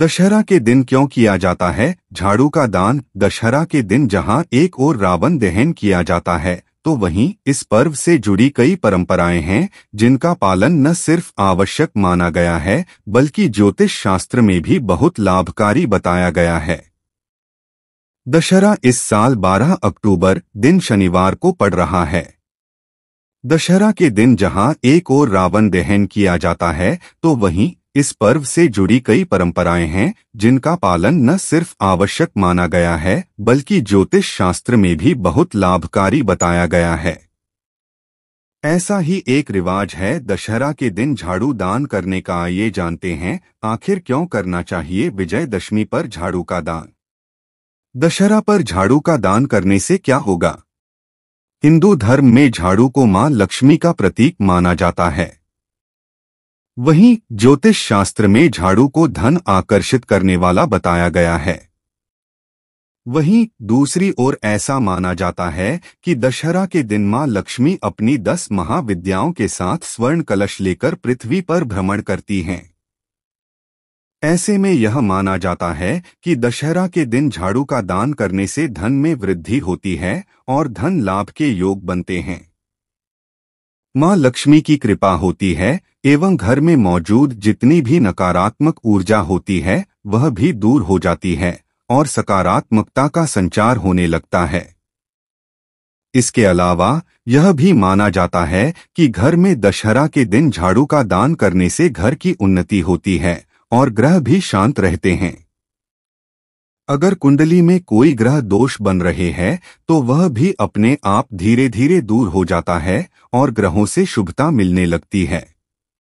दशहरा के दिन क्यों किया जाता है झाड़ू का दान दशहरा के दिन जहां एक और रावण दहन किया जाता है तो वहीं इस पर्व से जुड़ी कई परंपराएं हैं जिनका पालन न सिर्फ आवश्यक माना गया है बल्कि ज्योतिष शास्त्र में भी बहुत लाभकारी बताया गया है दशहरा इस साल 12 अक्टूबर दिन शनिवार को पड़ रहा है दशहरा के दिन जहां एक और रावण दहन किया जाता है तो वहीं इस पर्व से जुड़ी कई परंपराएं हैं जिनका पालन न सिर्फ आवश्यक माना गया है बल्कि ज्योतिष शास्त्र में भी बहुत लाभकारी बताया गया है ऐसा ही एक रिवाज है दशहरा के दिन झाड़ू दान करने का आइए जानते हैं आखिर क्यों करना चाहिए विजयदशमी पर झाड़ू का दान दशहरा पर झाड़ू का दान करने से क्या होगा हिंदू धर्म में झाड़ू को मां लक्ष्मी का प्रतीक माना जाता है वहीं ज्योतिष शास्त्र में झाड़ू को धन आकर्षित करने वाला बताया गया है वहीं दूसरी ओर ऐसा माना जाता है कि दशहरा के दिन मां लक्ष्मी अपनी दस महाविद्याओं के साथ स्वर्ण कलश लेकर पृथ्वी पर भ्रमण करती हैं ऐसे में यह माना जाता है कि दशहरा के दिन झाड़ू का दान करने से धन में वृद्धि होती है और धन लाभ के योग बनते हैं माँ लक्ष्मी की कृपा होती है एवं घर में मौजूद जितनी भी नकारात्मक ऊर्जा होती है वह भी दूर हो जाती है और सकारात्मकता का संचार होने लगता है इसके अलावा यह भी माना जाता है कि घर में दशहरा के दिन झाड़ू का दान करने से घर की उन्नति होती है और ग्रह भी शांत रहते हैं अगर कुंडली में कोई ग्रह दोष बन रहे हैं तो वह भी अपने आप धीरे धीरे दूर हो जाता है और ग्रहों से शुभता मिलने लगती है